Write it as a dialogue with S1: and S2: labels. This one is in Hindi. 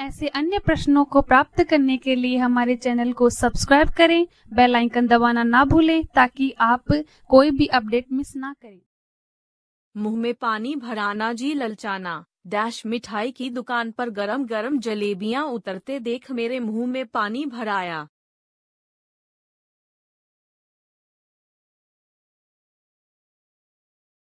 S1: ऐसे अन्य प्रश्नों को प्राप्त करने के लिए हमारे चैनल को सब्सक्राइब करें बेल आइकन दबाना ना भूलें ताकि आप कोई भी अपडेट मिस ना करें
S2: मुंह में पानी भराना जी ललचाना डैश मिठाई की दुकान पर गरम गरम जलेबियां उतरते देख मेरे मुंह में पानी भराया